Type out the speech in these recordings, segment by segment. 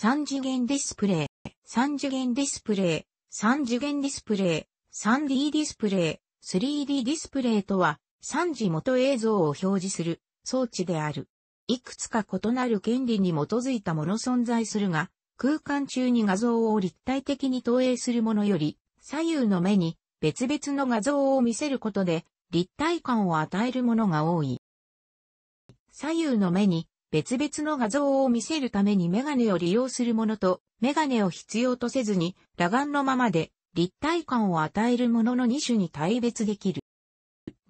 3次元ディスプレイ、3次元ディスプレイ、3次元ディスプレイ、3D ディスプレイ、3D ディスプレイとは、3次元映像を表示する装置である。いくつか異なる権利に基づいたもの存在するが、空間中に画像を立体的に投影するものより、左右の目に別々の画像を見せることで、立体感を与えるものが多い。左右の目に別々の画像を見せるためにメガネを利用するものと、メガネを必要とせずに、裸眼のままで立体感を与えるものの2種に対別できる。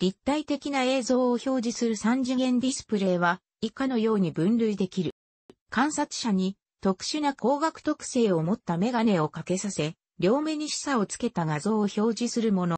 立体的な映像を表示する3次元ディスプレイは以下のように分類できる。観察者に特殊な光学特性を持ったメガネをかけさせ、両目に視差をつけた画像を表示するもの。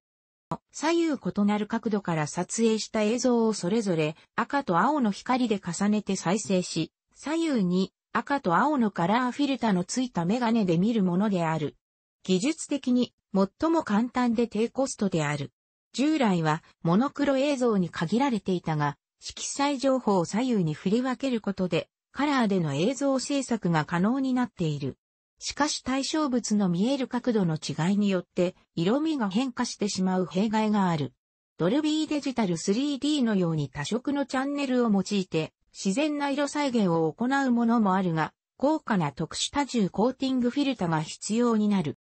左右異なる角度から撮影した映像をそれぞれ赤と青の光で重ねて再生し、左右に赤と青のカラーフィルタのついたメガネで見るものである。技術的に最も簡単で低コストである。従来はモノクロ映像に限られていたが、色彩情報を左右に振り分けることで、カラーでの映像制作が可能になっている。しかし対象物の見える角度の違いによって色味が変化してしまう弊害がある。ドルビーデジタル 3D のように多色のチャンネルを用いて自然な色再現を行うものもあるが、高価な特殊多重コーティングフィルタが必要になる。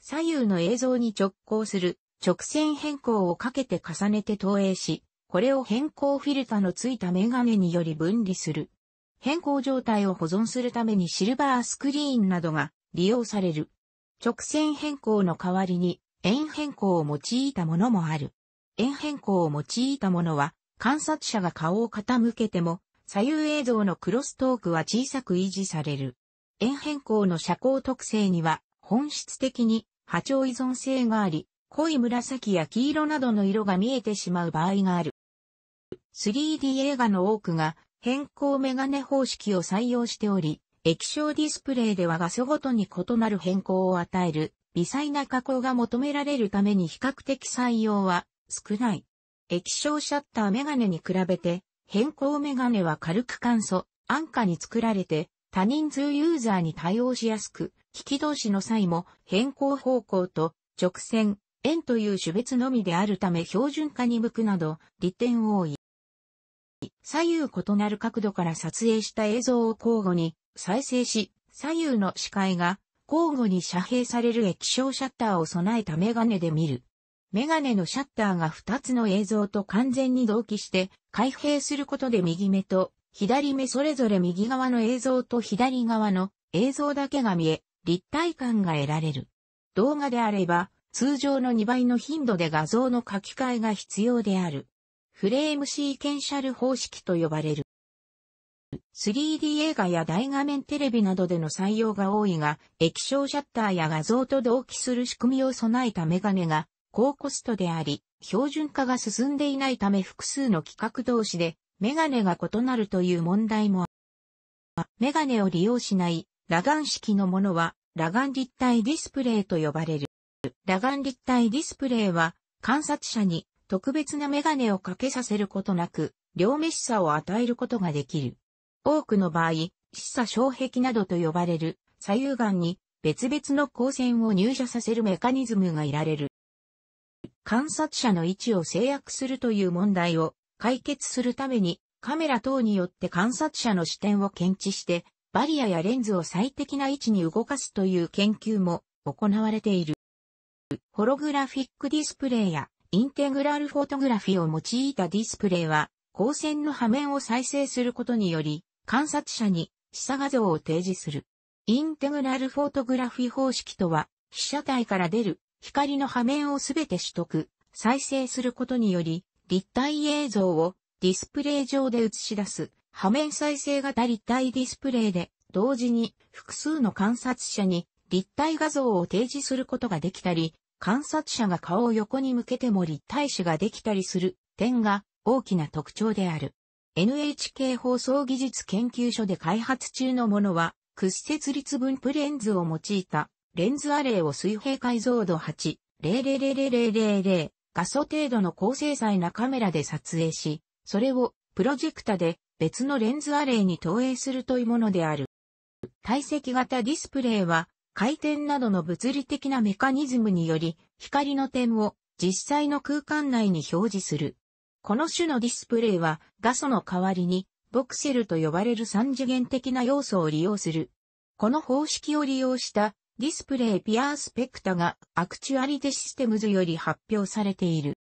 左右の映像に直行する直線変更をかけて重ねて投影し、これを変更フィルタのついたメガネにより分離する。変更状態を保存するためにシルバースクリーンなどが利用される。直線変更の代わりに円変更を用いたものもある。円変更を用いたものは観察者が顔を傾けても左右映像のクロストークは小さく維持される。円変更の遮光特性には本質的に波長依存性があり、濃い紫や黄色などの色が見えてしまう場合がある。3D 映画の多くが変更メガネ方式を採用しており、液晶ディスプレイでは画素ごとに異なる変更を与える微細な加工が求められるために比較的採用は少ない。液晶シャッターメガネに比べて変更メガネは軽く簡素、安価に作られて多人数ユーザーに対応しやすく、引き通しの際も変更方向と直線、円という種別のみであるため標準化に向くなど利点多い。左右異なる角度から撮影した映像を交互に再生し、左右の視界が交互に遮蔽される液晶シャッターを備えたメガネで見る。メガネのシャッターが2つの映像と完全に同期して開閉することで右目と左目それぞれ右側の映像と左側の映像だけが見え、立体感が得られる。動画であれば通常の2倍の頻度で画像の書き換えが必要である。フレームシーケンシャル方式と呼ばれる。3D 映画や大画面テレビなどでの採用が多いが、液晶シャッターや画像と同期する仕組みを備えたメガネが高コストであり、標準化が進んでいないため複数の企画同士でメガネが異なるという問題もある。メガネを利用しない裸眼式のものは裸眼立体ディスプレイと呼ばれる。裸眼立体ディスプレイは観察者に特別なメガネをかけさせることなく、両目視差を与えることができる。多くの場合、視差障壁などと呼ばれる左右眼に別々の光線を入射させるメカニズムがいられる。観察者の位置を制約するという問題を解決するためにカメラ等によって観察者の視点を検知してバリアやレンズを最適な位置に動かすという研究も行われている。ホログラフィックディスプレイやインテグラルフォトグラフィを用いたディスプレイは、光線の波面を再生することにより、観察者に視唆画像を提示する。インテグラルフォトグラフィ方式とは、被写体から出る光の波面をすべて取得、再生することにより、立体映像をディスプレイ上で映し出す、波面再生型立体ディスプレイで、同時に複数の観察者に立体画像を提示することができたり、観察者が顔を横に向けても立体視ができたりする点が大きな特徴である。NHK 放送技術研究所で開発中のものは、屈折率分布レンズを用いた、レンズアレイを水平解像度8、0000000画素程度の高精細なカメラで撮影し、それをプロジェクタで別のレンズアレイに投影するというものである。体積型ディスプレイは回転などの物理的なメカニズムにより、光の点を実際の空間内に表示する。この種のディスプレイは画素の代わりにボクセルと呼ばれる三次元的な要素を利用する。この方式を利用したディスプレイピアースペクタがアクチュアリティシステムズより発表されている。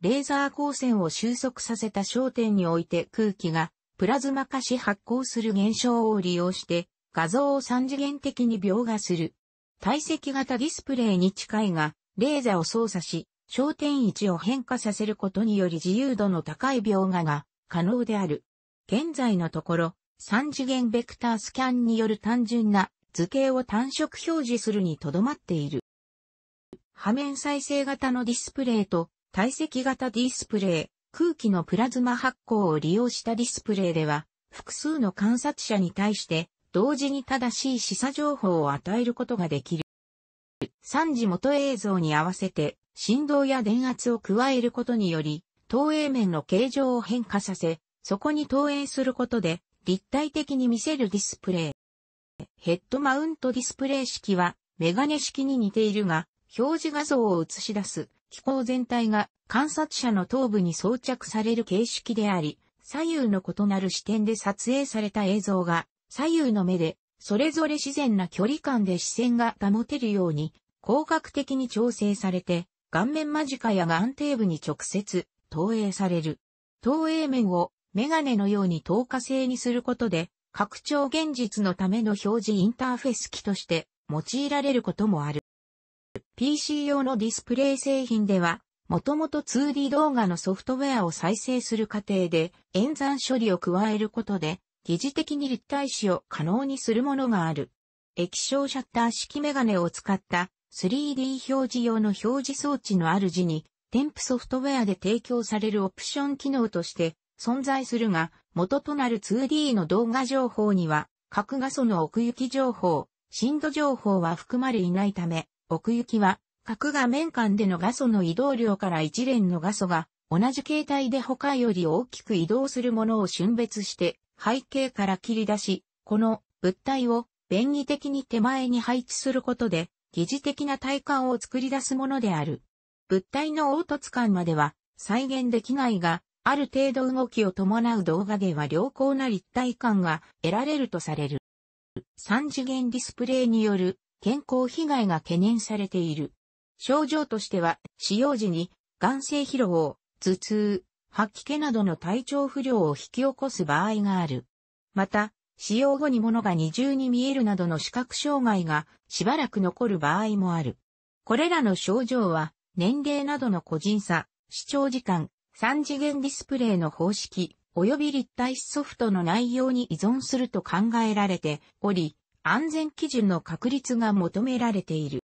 レーザー光線を収束させた焦点において空気がプラズマ化し発光する現象を利用して画像を三次元的に描画する。体積型ディスプレイに近いが、レーザーを操作し、焦点位置を変化させることにより自由度の高い描画が可能である。現在のところ、三次元ベクタースキャンによる単純な図形を単色表示するにとどまっている。波面再生型のディスプレイと体積型ディスプレイ、空気のプラズマ発光を利用したディスプレイでは、複数の観察者に対して同時に正しい示唆情報を与えることができる。3次元映像に合わせて振動や電圧を加えることにより、投影面の形状を変化させ、そこに投影することで立体的に見せるディスプレイ。ヘッドマウントディスプレイ式はメガネ式に似ているが、表示画像を映し出す機構全体が観察者の頭部に装着される形式であり、左右の異なる視点で撮影された映像が左右の目で、それぞれ自然な距離感で視線が保てるように、広角的に調整されて、顔面間近や眼底部に直接投影される。投影面をメガネのように透過性にすることで、拡張現実のための表示インターフェース機として用いられることもある。PC 用のディスプレイ製品では、もともと 2D 動画のソフトウェアを再生する過程で演算処理を加えることで疑似的に立体視を可能にするものがある。液晶シャッター式メガネを使った 3D 表示用の表示装置のある字に、添付ソフトウェアで提供されるオプション機能として存在するが、元となる 2D の動画情報には、角画素の奥行き情報、深度情報は含まれいないため、奥行きは各画面間での画素の移動量から一連の画素が同じ形態で他より大きく移動するものを瞬別して背景から切り出し、この物体を便宜的に手前に配置することで、疑似的な体感を作り出すものである。物体の凹凸感までは再現できないが、ある程度動きを伴う動画では良好な立体感が得られるとされる。三次元ディスプレイによる健康被害が懸念されている。症状としては、使用時に、眼性疲労、頭痛、吐き気などの体調不良を引き起こす場合がある。また、使用後に物が二重に見えるなどの視覚障害がしばらく残る場合もある。これらの症状は、年齢などの個人差、視聴時間、三次元ディスプレイの方式、及び立体視ソフトの内容に依存すると考えられており、安全基準の確立が求められている。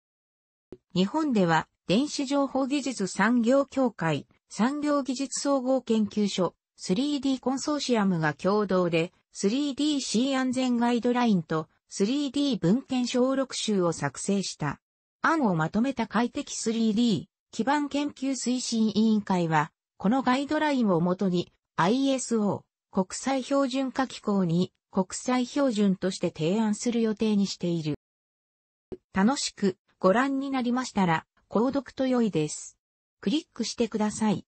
日本では、電子情報技術産業協会、産業技術総合研究所 3D コンソーシアムが共同で 3DC 安全ガイドラインと 3D 文献小6集を作成した。案をまとめた快適 3D 基盤研究推進委員会は、このガイドラインをもとに ISO 国際標準化機構に国際標準として提案する予定にしている。楽しくご覧になりましたら、購読と良いです。クリックしてください。